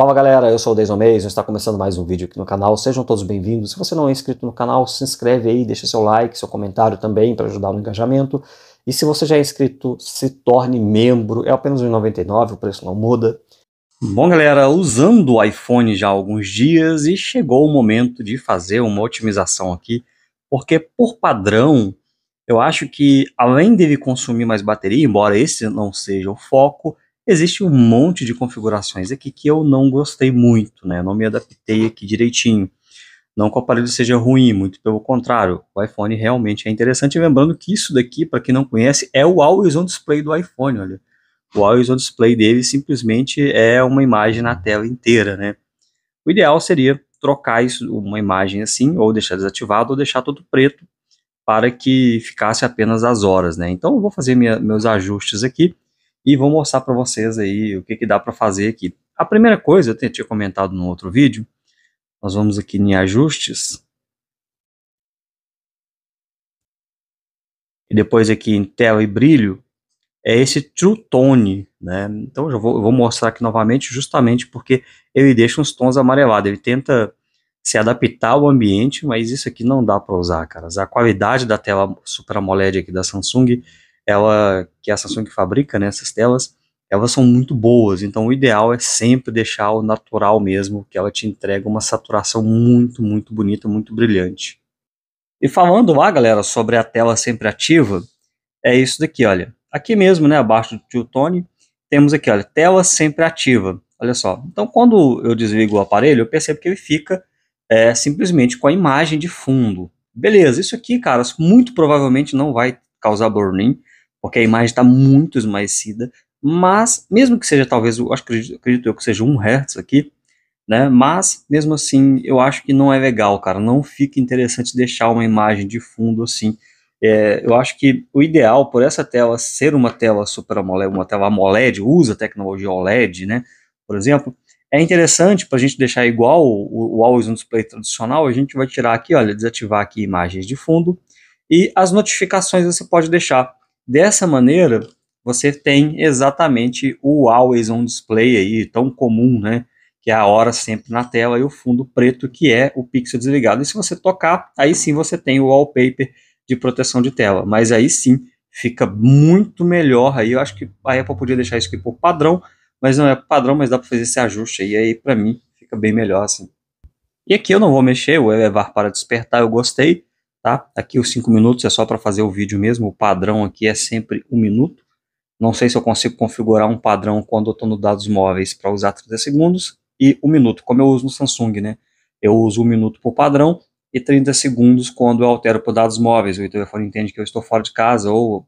Fala galera, eu sou o Deison Mason, está começando mais um vídeo aqui no canal, sejam todos bem-vindos. Se você não é inscrito no canal, se inscreve aí, deixa seu like, seu comentário também para ajudar no engajamento. E se você já é inscrito, se torne membro, é apenas R$ 1,99, o preço não muda. Bom galera, usando o iPhone já há alguns dias e chegou o momento de fazer uma otimização aqui, porque por padrão, eu acho que além dele consumir mais bateria, embora esse não seja o foco, Existe um monte de configurações aqui que eu não gostei muito, né? Eu não me adaptei aqui direitinho. Não que o aparelho seja ruim, muito pelo contrário. O iPhone realmente é interessante. Lembrando que isso daqui, para quem não conhece, é o Always On Display do iPhone, olha. O Always On Display dele simplesmente é uma imagem na tela inteira, né? O ideal seria trocar isso, uma imagem assim, ou deixar desativado, ou deixar todo preto, para que ficasse apenas as horas, né? Então eu vou fazer minha, meus ajustes aqui e vou mostrar para vocês aí o que, que dá para fazer aqui. A primeira coisa, eu tinha comentado no outro vídeo, nós vamos aqui em ajustes, e depois aqui em tela e brilho, é esse True Tone, né? Então eu vou, eu vou mostrar aqui novamente, justamente porque ele deixa uns tons amarelados, ele tenta se adaptar ao ambiente, mas isso aqui não dá para usar, caras. A qualidade da tela Super AMOLED aqui da Samsung ela que é a Samsung que fabrica, né, essas telas, elas são muito boas, então o ideal é sempre deixar o natural mesmo, que ela te entrega uma saturação muito, muito bonita, muito brilhante. E falando lá, galera, sobre a tela sempre ativa, é isso daqui, olha. Aqui mesmo, né, abaixo do Tio Tone, temos aqui, olha, tela sempre ativa. Olha só. Então, quando eu desligo o aparelho, eu percebo que ele fica é, simplesmente com a imagem de fundo. Beleza, isso aqui, caras, muito provavelmente não vai causar burn-in, porque a imagem está muito esmaecida, mas mesmo que seja talvez, eu acredito, acredito eu que seja 1 Hz aqui, né? Mas mesmo assim, eu acho que não é legal, cara. Não fica interessante deixar uma imagem de fundo assim. É, eu acho que o ideal por essa tela ser uma tela super AMOLED, uma tela AMOLED, usa tecnologia OLED, né? Por exemplo, é interessante para a gente deixar igual o, o Always On Display tradicional, a gente vai tirar aqui, olha, desativar aqui imagens de fundo e as notificações você pode deixar Dessa maneira, você tem exatamente o always on display aí, tão comum, né? Que é a hora sempre na tela e o fundo preto, que é o pixel desligado. E se você tocar, aí sim você tem o wallpaper de proteção de tela. Mas aí sim fica muito melhor. Aí eu acho que a Apple podia deixar isso aqui por padrão, mas não é padrão, mas dá para fazer esse ajuste aí. Aí para mim fica bem melhor assim. E aqui eu não vou mexer, o elevar para despertar, eu gostei tá? Aqui os 5 minutos é só para fazer o vídeo mesmo, o padrão aqui é sempre 1 um minuto. Não sei se eu consigo configurar um padrão quando eu estou no dados móveis para usar 30 segundos e 1 um minuto, como eu uso no Samsung, né? Eu uso 1 um minuto por padrão e 30 segundos quando eu altero para dados móveis, o telefone entende que eu estou fora de casa ou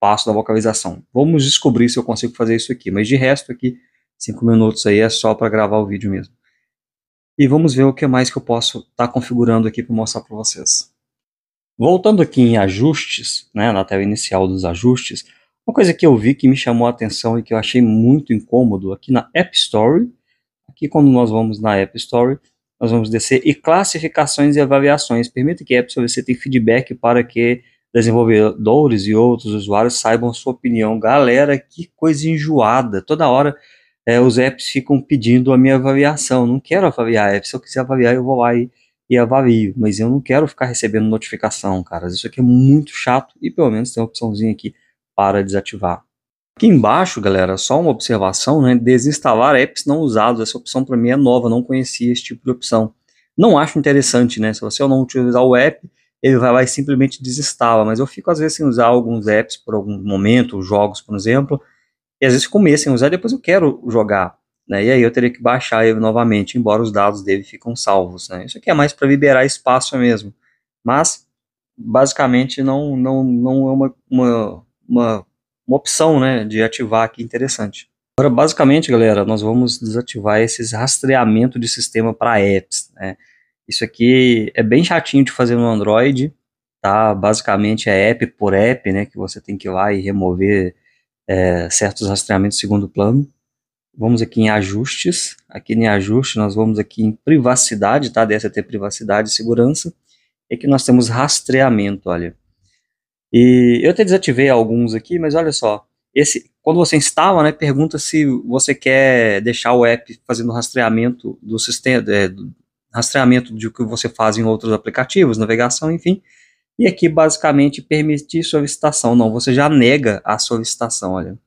passo da vocalização. Vamos descobrir se eu consigo fazer isso aqui, mas de resto aqui, 5 minutos aí é só para gravar o vídeo mesmo. E vamos ver o que mais que eu posso estar tá configurando aqui para mostrar para vocês. Voltando aqui em ajustes, né, na tela inicial dos ajustes, uma coisa que eu vi que me chamou a atenção e que eu achei muito incômodo aqui na App Store, aqui quando nós vamos na App Store, nós vamos descer e classificações e avaliações. Permite que a App tenha feedback para que desenvolvedores e outros usuários saibam sua opinião. Galera, que coisa enjoada. Toda hora é, os apps ficam pedindo a minha avaliação. Não quero avaliar a app. Se eu quiser avaliar, eu vou lá e e avalio, mas eu não quero ficar recebendo notificação, cara. Isso aqui é muito chato e pelo menos tem uma opçãozinha aqui para desativar. Aqui embaixo, galera, só uma observação, né? Desinstalar apps não usados. Essa opção para mim é nova, não conhecia esse tipo de opção. Não acho interessante, né? Se você não utilizar o app, ele vai lá e simplesmente desinstala. Mas eu fico às vezes sem usar alguns apps por algum momento, jogos, por exemplo, e às vezes comecem, a usar e depois eu quero jogar. Né, e aí eu teria que baixar ele novamente, embora os dados dele ficam salvos. Né. Isso aqui é mais para liberar espaço mesmo, mas basicamente não, não, não é uma, uma, uma, uma opção né, de ativar aqui interessante. Agora, basicamente, galera, nós vamos desativar esses rastreamento de sistema para apps. Né. Isso aqui é bem chatinho de fazer no Android, tá? Basicamente é app por app, né, que você tem que ir lá e remover é, certos rastreamentos segundo plano. Vamos aqui em ajustes. Aqui em ajuste nós vamos aqui em privacidade, tá? DST privacidade e segurança. E aqui nós temos rastreamento, olha. E eu até desativei alguns aqui, mas olha só. Esse, quando você instala, né, pergunta se você quer deixar o app fazendo rastreamento do sistema, é, do rastreamento do que você faz em outros aplicativos, navegação, enfim. E aqui basicamente permitir solicitação. Não, você já nega a solicitação, olha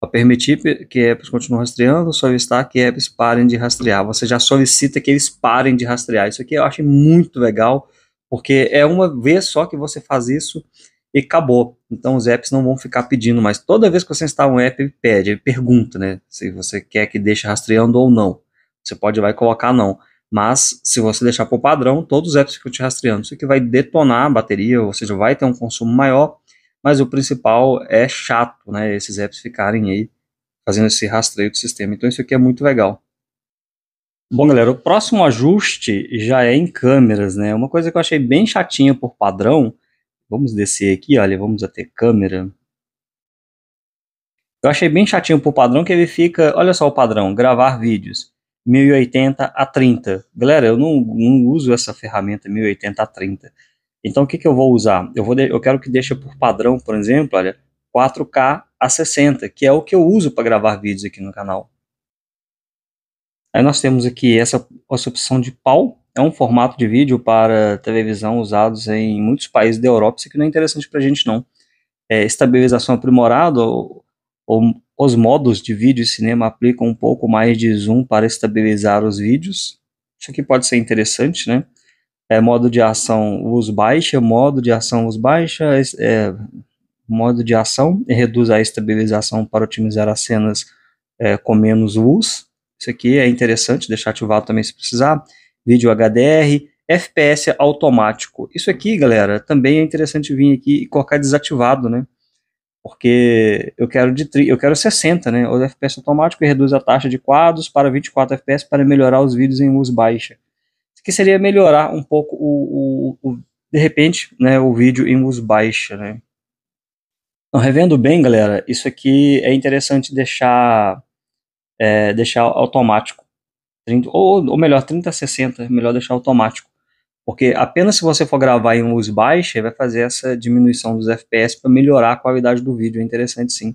a permitir que apps continuem rastreando, solicitar que apps parem de rastrear. Você já solicita que eles parem de rastrear. Isso aqui eu acho muito legal, porque é uma vez só que você faz isso e acabou. Então os apps não vão ficar pedindo mais. Toda vez que você instala um app, ele pede, ele pergunta, né? Se você quer que deixe rastreando ou não. Você pode vai colocar não. Mas se você deixar por padrão, todos os apps ficam te rastreando. Isso aqui vai detonar a bateria, ou seja, vai ter um consumo maior mas o principal é chato, né? Esses apps ficarem aí fazendo esse rastreio do sistema. Então isso aqui é muito legal. Bom, galera, o próximo ajuste já é em câmeras, né? Uma coisa que eu achei bem chatinha por padrão. Vamos descer aqui, olha, vamos até câmera. Eu achei bem chatinho por padrão que ele fica, olha só o padrão, gravar vídeos. 1080 a 30. Galera, eu não, não uso essa ferramenta 1080 a 30. Então, o que, que eu vou usar? Eu, vou eu quero que deixe por padrão, por exemplo, olha, 4K a 60, que é o que eu uso para gravar vídeos aqui no canal. Aí nós temos aqui essa, essa opção de PAL, é um formato de vídeo para televisão usados em muitos países da Europa, isso aqui não é interessante para a gente não. É, estabilização aprimorada, ou, ou, os modos de vídeo e cinema aplicam um pouco mais de zoom para estabilizar os vídeos. Isso aqui pode ser interessante, né? é, modo de ação uso baixa, modo de ação uso baixa, é, modo de ação reduz a estabilização para otimizar as cenas é, com menos luz. Isso aqui é interessante, deixar ativado também se precisar. Vídeo HDR, FPS automático. Isso aqui, galera, também é interessante vir aqui e colocar desativado, né? Porque eu quero de tri eu quero 60, né? O FPS automático reduz a taxa de quadros para 24 FPS para melhorar os vídeos em luz baixa que seria melhorar um pouco o, o, o de repente, né, o vídeo em luz baixa, né. Então, revendo bem, galera, isso aqui é interessante deixar, é, deixar automático, 30, ou, ou melhor, 30 a 60, melhor deixar automático, porque apenas se você for gravar em luz baixa, vai fazer essa diminuição dos FPS para melhorar a qualidade do vídeo, é interessante sim.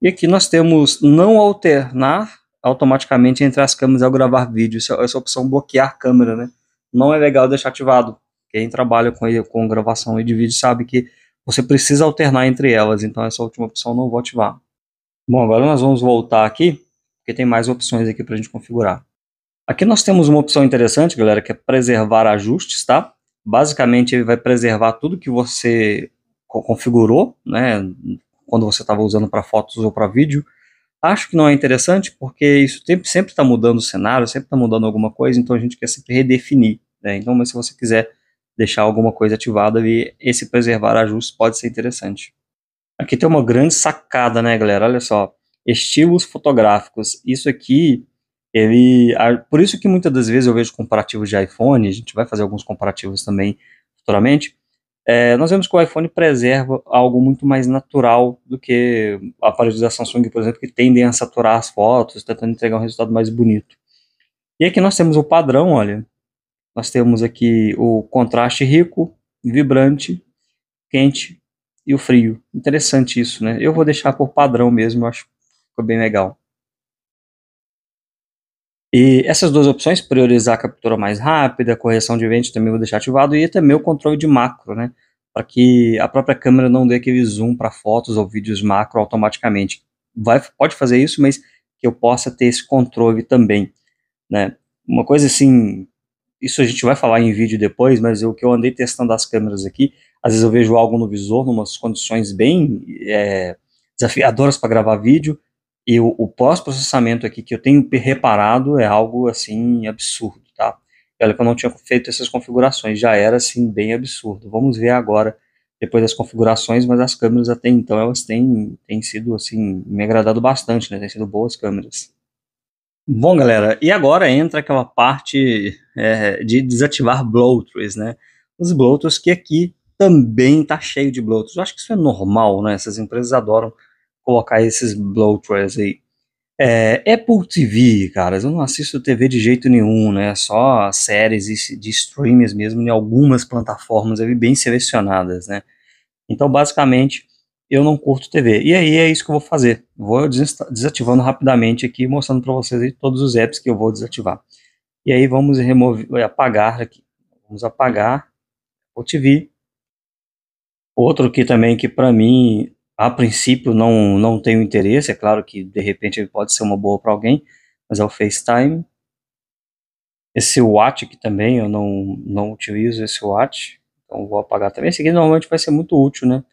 E aqui nós temos não alternar automaticamente entre as câmeras ao gravar vídeo. É, essa, essa é opção bloquear câmera, né? Não é legal deixar ativado. Quem trabalha com, com gravação e de vídeo sabe que você precisa alternar entre elas, então essa última opção não vou ativar. Bom, agora nós vamos voltar aqui, porque tem mais opções aqui para a gente configurar. Aqui nós temos uma opção interessante, galera, que é preservar ajustes, tá? Basicamente ele vai preservar tudo que você configurou, né? Quando você estava usando para fotos ou para vídeo, Acho que não é interessante porque isso sempre está mudando o cenário, sempre está mudando alguma coisa, então a gente quer sempre redefinir. Né? Então, mas se você quiser deixar alguma coisa ativada, esse preservar ajustes pode ser interessante. Aqui tem uma grande sacada, né, galera? Olha só, estilos fotográficos. Isso aqui, ele, por isso que muitas das vezes eu vejo comparativos de iPhone. A gente vai fazer alguns comparativos também futuramente. É, nós vemos que o iPhone preserva algo muito mais natural do que aparelhos da Samsung, por exemplo, que tendem a saturar as fotos, tentando entregar um resultado mais bonito. E aqui nós temos o padrão, olha. Nós temos aqui o contraste rico, vibrante, quente e o frio. Interessante isso, né? Eu vou deixar por padrão mesmo, eu acho que ficou bem legal. E essas duas opções, priorizar a captura mais rápida, correção de evento também vou deixar ativado, e também o controle de macro, né? Para que a própria câmera não dê aquele zoom para fotos ou vídeos macro automaticamente. Vai, pode fazer isso, mas que eu possa ter esse controle também, né? Uma coisa assim, isso a gente vai falar em vídeo depois, mas o que eu andei testando as câmeras aqui, às vezes eu vejo algo no visor, numas condições bem é, desafiadoras para gravar vídeo, e o, o pós-processamento aqui que eu tenho reparado é algo assim absurdo, tá? Olha que eu não tinha feito essas configurações, já era assim bem absurdo. Vamos ver agora depois das configurações, mas as câmeras até então elas têm, têm sido assim, me agradado bastante, né? Têm sido boas câmeras. Bom, galera, e agora entra aquela parte é, de desativar bloaters, né? Os bloaters que aqui também tá cheio de bloaters. Eu acho que isso é normal, né? Essas empresas adoram colocar esses bloatwares aí. É, Apple é TV, cara eu não assisto TV de jeito nenhum, né? Só séries de streams mesmo, em algumas plataformas ali bem selecionadas, né? Então, basicamente, eu não curto TV. E aí é isso que eu vou fazer. Vou desativando rapidamente aqui, mostrando para vocês todos os apps que eu vou desativar. E aí vamos remover, apagar aqui. Vamos apagar o TV. Outro aqui também que para mim a princípio não, não tenho interesse, é claro que de repente ele pode ser uma boa para alguém, mas é o FaceTime. Esse Watch aqui também, eu não, não utilizo esse Watch, então vou apagar também. Esse aqui normalmente vai ser muito útil, né?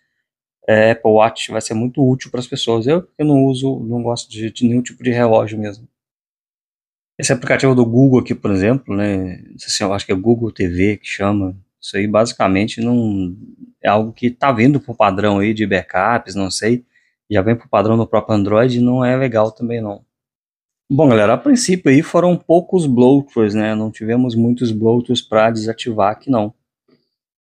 É, Apple Watch vai ser muito útil para as pessoas. Eu, eu não uso, não gosto de, de nenhum tipo de relógio mesmo. Esse aplicativo do Google aqui, por exemplo, né? Não sei se eu acho que é Google TV que chama, isso aí basicamente não é algo que está vindo pro padrão aí de backups, não sei. Já vem pro padrão do próprio Android e não é legal também não. Bom, galera, a princípio aí foram poucos bloaters, né? Não tivemos muitos bloaters para desativar aqui não.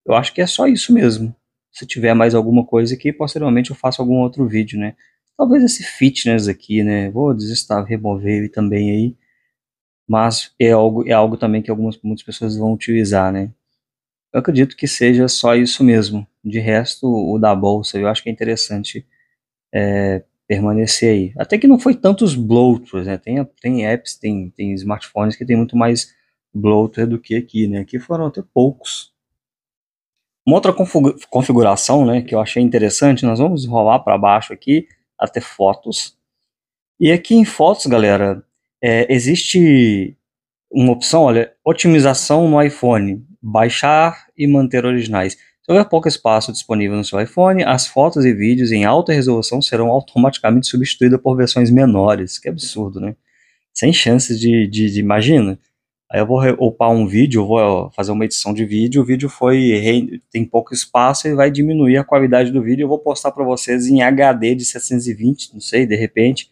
Eu acho que é só isso mesmo. Se tiver mais alguma coisa aqui, posteriormente eu faço algum outro vídeo, né? Talvez esse fitness aqui, né? Vou desestar, remover ele também aí. Mas é algo, é algo também que algumas, muitas pessoas vão utilizar, né? Eu acredito que seja só isso mesmo. De resto, o da bolsa, eu acho que é interessante é, permanecer aí. Até que não foi tantos bloaters, né? Tem, tem apps, tem, tem smartphones que tem muito mais bloatware do que aqui, né? Aqui foram até poucos. Uma outra configuração, né, que eu achei interessante, nós vamos rolar para baixo aqui até fotos. E aqui em fotos, galera, é, existe uma opção, olha, otimização no iPhone baixar e manter originais. Se houver pouco espaço disponível no seu iPhone, as fotos e vídeos em alta resolução serão automaticamente substituídas por versões menores. Que absurdo, né? Sem chances de, de, de imagina. Aí eu vou upar um vídeo, vou fazer uma edição de vídeo, o vídeo foi tem pouco espaço e vai diminuir a qualidade do vídeo. Eu vou postar para vocês em HD de 720, não sei, de repente,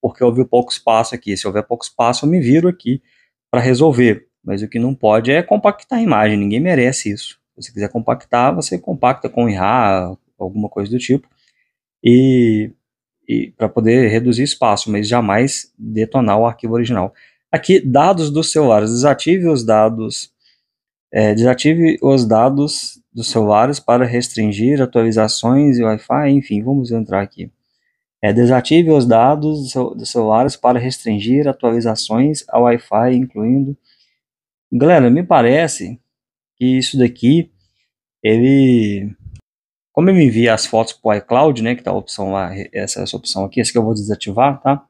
porque houve pouco espaço aqui. Se houver pouco espaço, eu me viro aqui para resolver. Mas o que não pode é compactar a imagem, ninguém merece isso. Se você quiser compactar, você compacta com IRA, alguma coisa do tipo, e, e para poder reduzir espaço, mas jamais detonar o arquivo original. Aqui, dados dos celulares. Desative os dados. É, desative os dados dos celulares para restringir atualizações e Wi-Fi, enfim, vamos entrar aqui. É, desative os dados dos celulares para restringir atualizações a Wi-Fi, incluindo Galera, me parece que isso daqui, ele... Como eu me envia as fotos para o iCloud, né, que tá a opção lá, essa, essa opção aqui, essa que eu vou desativar, tá?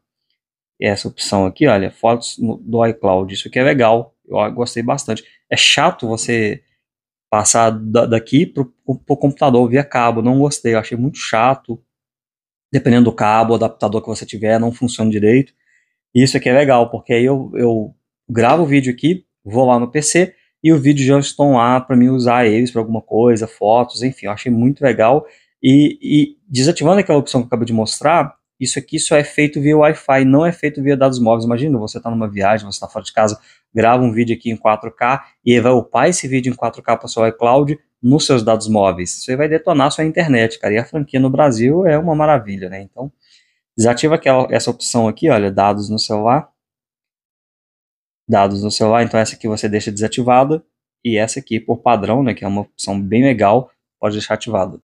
Essa opção aqui, olha, fotos do iCloud, isso aqui é legal, eu gostei bastante. É chato você passar da, daqui pro, pro computador via cabo, não gostei, eu achei muito chato. Dependendo do cabo, adaptador que você tiver, não funciona direito. Isso aqui é legal, porque aí eu, eu gravo o vídeo aqui, vou lá no PC e os vídeos já estão lá para mim usar eles para alguma coisa, fotos, enfim, eu achei muito legal. E, e, desativando aquela opção que eu acabei de mostrar, isso aqui só é feito via Wi-Fi, não é feito via dados móveis. Imagina, você está numa viagem, você está fora de casa, grava um vídeo aqui em 4K e vai upar esse vídeo em 4K para o seu iCloud nos seus dados móveis. Isso aí vai detonar sua internet, cara. E a franquia no Brasil é uma maravilha, né? Então, desativa aquela, essa opção aqui, olha, dados no celular dados no celular, então essa aqui você deixa desativada e essa aqui por padrão, né, que é uma opção bem legal, pode deixar ativada.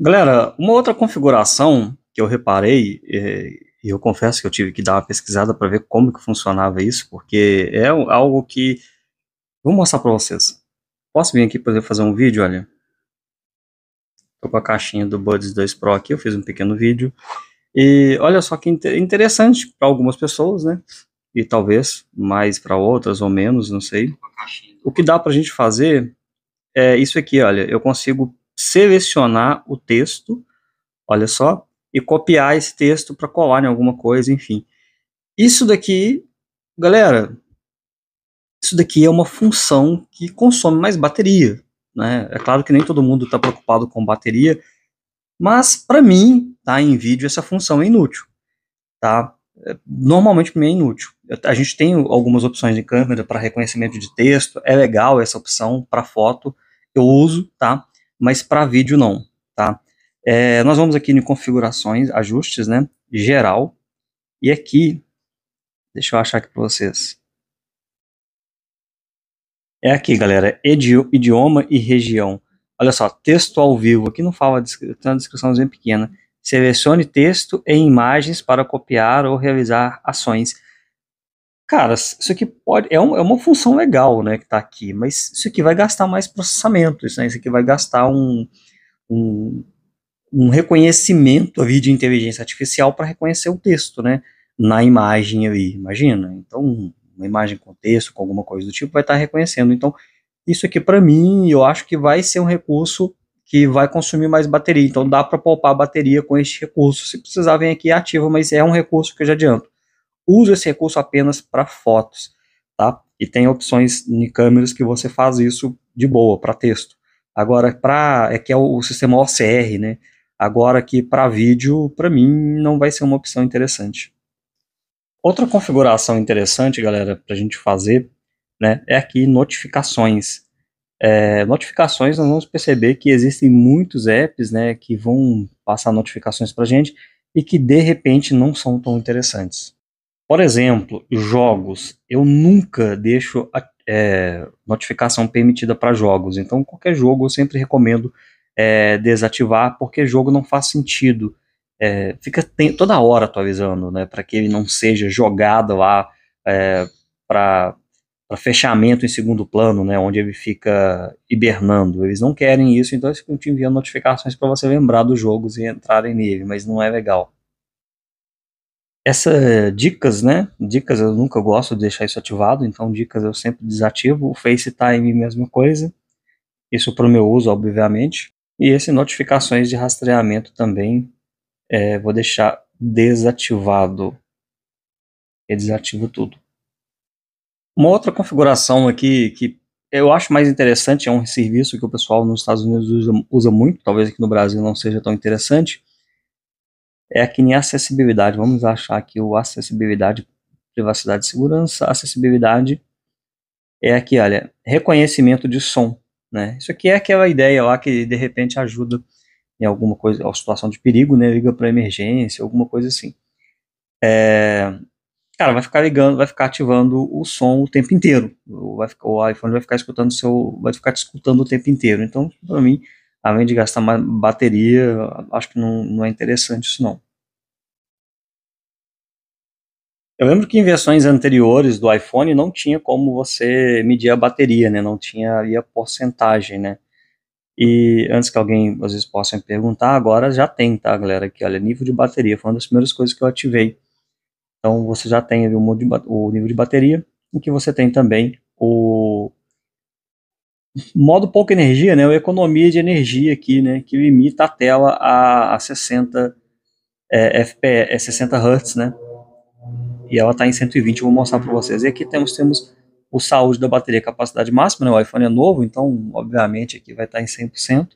Galera, uma outra configuração que eu reparei, é, e eu confesso que eu tive que dar uma pesquisada para ver como que funcionava isso, porque é algo que vou mostrar para vocês. Posso vir aqui poder fazer um vídeo, olha. Estou com a caixinha do Buds 2 Pro aqui, eu fiz um pequeno vídeo. E olha só que interessante para algumas pessoas, né? E talvez mais para outras ou menos, não sei. O que dá para a gente fazer é isso aqui, olha. Eu consigo selecionar o texto, olha só, e copiar esse texto para colar em alguma coisa, enfim. Isso daqui, galera, isso daqui é uma função que consome mais bateria, né? É claro que nem todo mundo está preocupado com bateria, mas para mim, tá, em vídeo essa função é inútil, tá? É, normalmente para mim é inútil. A gente tem algumas opções de câmera para reconhecimento de texto, é legal essa opção para foto, eu uso, tá? Mas para vídeo não, tá? É, nós vamos aqui em configurações, ajustes, né? Geral. E aqui, deixa eu achar aqui para vocês. É aqui, galera, idioma e região. Olha só, texto ao vivo. Aqui não fala, tem uma descriçãozinha pequena. Selecione texto e imagens para copiar ou realizar ações. Cara, isso aqui pode é, um, é uma função legal, né, que está aqui, mas isso aqui vai gastar mais processamento, isso, né, isso aqui vai gastar um, um, um reconhecimento ali de inteligência artificial para reconhecer o texto, né, na imagem ali, imagina. Então, uma imagem com texto, com alguma coisa do tipo, vai estar tá reconhecendo. Então, isso aqui para mim, eu acho que vai ser um recurso que vai consumir mais bateria, então dá para poupar bateria com este recurso. Se precisar, vem aqui e ativa, mas é um recurso que eu já adianto. Uso esse recurso apenas para fotos, tá? E tem opções em câmeras que você faz isso de boa, para texto. Agora, para é que é o, o sistema OCR, né? Agora que para vídeo, para mim, não vai ser uma opção interessante. Outra configuração interessante, galera, para a gente fazer né, é aqui notificações. É, notificações, nós vamos perceber que existem muitos apps né, que vão passar notificações para gente e que de repente não são tão interessantes. Por exemplo, jogos. Eu nunca deixo é, notificação permitida para jogos. Então, qualquer jogo eu sempre recomendo é, desativar, porque jogo não faz sentido. É, fica tem, toda hora atualizando, né? Para que ele não seja jogado lá é, para para fechamento em segundo plano, né, onde ele fica hibernando. Eles não querem isso, então eles ficam te enviando notificações para você lembrar dos jogos e entrarem nele, mas não é legal. Essas dicas, né? Dicas eu nunca gosto de deixar isso ativado, então dicas eu sempre desativo. O FaceTime, tá mesma coisa. Isso para o meu uso, obviamente. E esse notificações de rastreamento também é, vou deixar desativado. Eu desativo tudo. Uma outra configuração aqui que eu acho mais interessante, é um serviço que o pessoal nos Estados Unidos usa, usa muito, talvez aqui no Brasil não seja tão interessante, é aqui em acessibilidade. Vamos achar aqui o acessibilidade, privacidade e segurança. Acessibilidade é aqui, olha, reconhecimento de som. Né? Isso aqui é aquela ideia lá que de repente ajuda em alguma coisa, ou situação de perigo, né? liga para emergência, alguma coisa assim. É, cara, vai ficar ligando, vai ficar ativando o som o tempo inteiro. O, o iPhone vai ficar escutando seu, vai ficar te escutando o tempo inteiro. Então, para mim, além de gastar mais bateria, acho que não, não é interessante isso não. Eu lembro que em versões anteriores do iPhone não tinha como você medir a bateria, né? Não tinha ali a porcentagem, né? E antes que alguém às vezes possa me perguntar, agora já tem, tá, galera? Aqui, olha, nível de bateria foi uma das primeiras coisas que eu ativei então você já tem o, de, o nível de bateria, em que você tem também o modo pouca energia, né, o economia de energia aqui, né, que limita a tela a, a 60 é, FPS, 60 Hz, né, e ela está em 120, vou mostrar para vocês. E aqui temos, temos o saúde da bateria, capacidade máxima, né, o iPhone é novo, então obviamente aqui vai estar tá em 100%.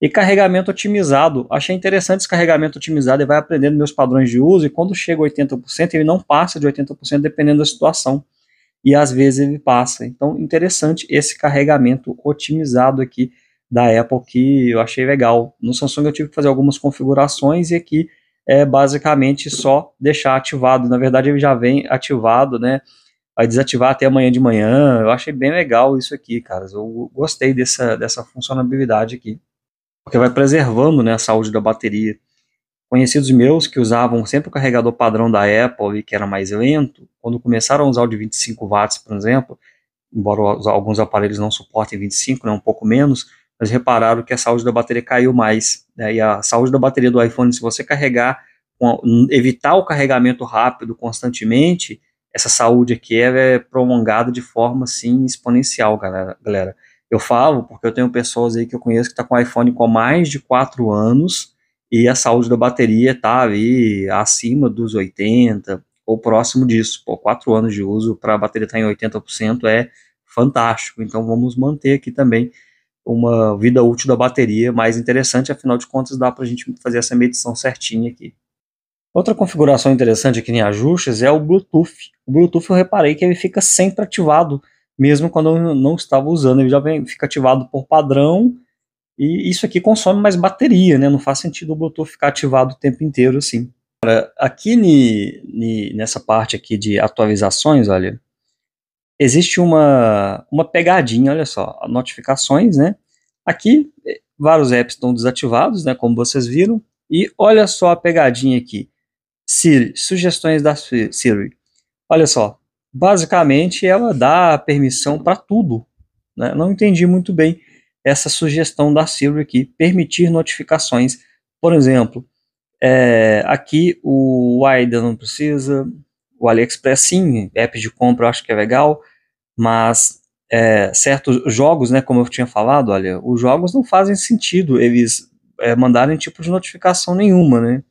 E carregamento otimizado. Achei interessante esse carregamento otimizado, ele vai aprendendo meus padrões de uso e quando chega a 80%, ele não passa de 80% dependendo da situação. E às vezes ele passa. Então, interessante esse carregamento otimizado aqui da Apple que eu achei legal. No Samsung eu tive que fazer algumas configurações e aqui é basicamente só deixar ativado. Na verdade, ele já vem ativado, né? Vai desativar até amanhã de manhã. Eu achei bem legal isso aqui, cara. Eu gostei dessa, dessa funcionalidade aqui porque vai preservando né, a saúde da bateria. Conhecidos meus que usavam sempre o carregador padrão da Apple e que era mais lento, quando começaram a usar o de 25 watts, por exemplo, embora alguns aparelhos não suportem 25, né, um pouco menos, mas repararam que a saúde da bateria caiu mais. Né, e a saúde da bateria do iPhone, se você carregar, evitar o carregamento rápido constantemente, essa saúde aqui é, é prolongada de forma assim exponencial, galera. galera. Eu falo porque eu tenho pessoas aí que eu conheço que tá com iPhone com mais de 4 anos e a saúde da bateria tá ali acima dos 80 ou próximo disso. Pô, 4 anos de uso para a bateria estar tá em 80% é fantástico. Então vamos manter aqui também uma vida útil da bateria mais interessante, afinal de contas dá para a gente fazer essa medição certinha aqui. Outra configuração interessante aqui em ajustes é o Bluetooth. O Bluetooth eu reparei que ele fica sempre ativado mesmo quando eu não estava usando. Ele já vem, fica ativado por padrão e isso aqui consome mais bateria, né? Não faz sentido o Bluetooth ficar ativado o tempo inteiro assim. agora Aqui ni, ni, nessa parte aqui de atualizações, olha, existe uma, uma pegadinha, olha só, notificações, né? Aqui eh, vários apps estão desativados, né? Como vocês viram. E olha só a pegadinha aqui. Siri, sugestões da Siri. Olha só, basicamente ela dá permissão para tudo. Né? Não entendi muito bem essa sugestão da Siri aqui, permitir notificações. Por exemplo, é, aqui o AIDA não precisa, o AliExpress sim, app de compra eu acho que é legal, mas é, certos jogos, né, como eu tinha falado, olha, os jogos não fazem sentido eles é, mandarem tipo de notificação nenhuma, né?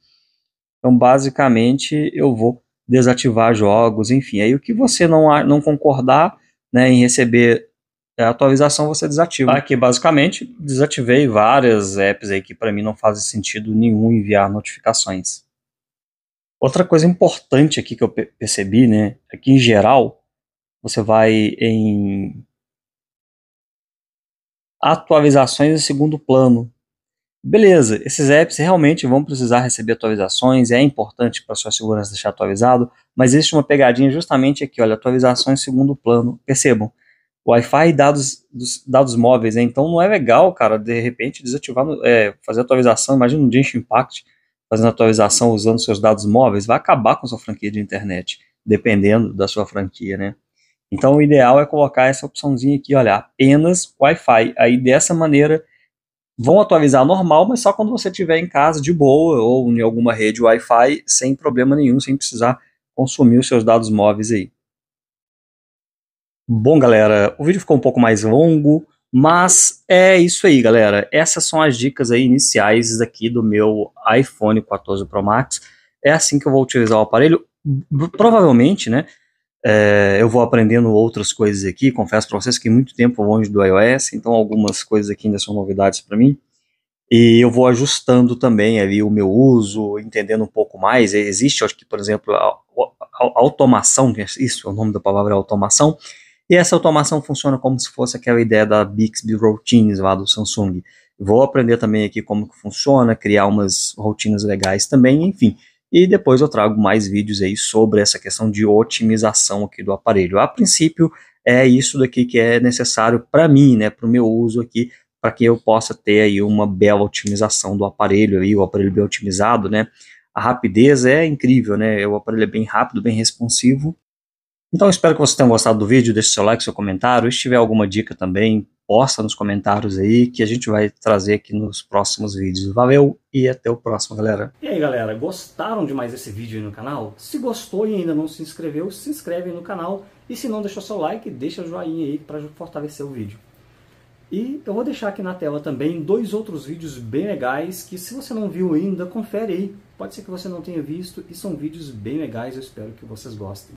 Então, basicamente, eu vou desativar jogos, enfim. Aí o que você não, não concordar né, em receber é, a atualização, você desativa. Aqui, basicamente, desativei várias apps aí que para mim não fazem sentido nenhum enviar notificações. Outra coisa importante aqui que eu percebi, né, é que em geral, você vai em atualizações em segundo plano. Beleza, esses apps realmente vão precisar receber atualizações, é importante para sua segurança deixar atualizado, mas existe uma pegadinha justamente aqui, olha, atualizações segundo plano. Percebam, Wi-Fi e dados, dados móveis, né? então não é legal, cara, de repente desativar, é, fazer atualização, imagina um Genshin Impact fazendo atualização usando seus dados móveis, vai acabar com sua franquia de internet, dependendo da sua franquia, né? Então o ideal é colocar essa opçãozinha aqui, olha, apenas Wi-Fi, aí dessa maneira vão atualizar normal, mas só quando você estiver em casa de boa ou em alguma rede Wi-Fi sem problema nenhum, sem precisar consumir os seus dados móveis aí. Bom, galera, o vídeo ficou um pouco mais longo, mas é isso aí, galera. Essas são as dicas aí iniciais aqui do meu iPhone 14 Pro Max. É assim que eu vou utilizar o aparelho. Provavelmente, né? É, eu vou aprendendo outras coisas aqui. Confesso para vocês que muito tempo longe do iOS, então algumas coisas aqui ainda são novidades para mim. E eu vou ajustando também ali o meu uso, entendendo um pouco mais. Existe, acho que, por exemplo, a, a automação, isso é o nome da palavra é automação. E essa automação funciona como se fosse aquela ideia da Bixby Routines lá do Samsung. Vou aprender também aqui como que funciona, criar umas rotinas legais também, enfim. E depois eu trago mais vídeos aí sobre essa questão de otimização aqui do aparelho. A princípio, é isso daqui que é necessário para mim, né, para o meu uso aqui, para que eu possa ter aí uma bela otimização do aparelho aí, o aparelho bem otimizado, né. A rapidez é incrível, né, o aparelho é bem rápido, bem responsivo então espero que vocês tenham gostado do vídeo, deixe seu like, seu comentário, e se tiver alguma dica também, posta nos comentários aí, que a gente vai trazer aqui nos próximos vídeos. Valeu e até o próximo, galera. E aí, galera, gostaram de mais esse vídeo aí no canal? Se gostou e ainda não se inscreveu, se inscreve no canal, e se não deixou seu like, deixa o joinha aí para fortalecer o vídeo. E eu vou deixar aqui na tela também dois outros vídeos bem legais que se você não viu ainda, confere aí. Pode ser que você não tenha visto e são vídeos bem legais, eu espero que vocês gostem.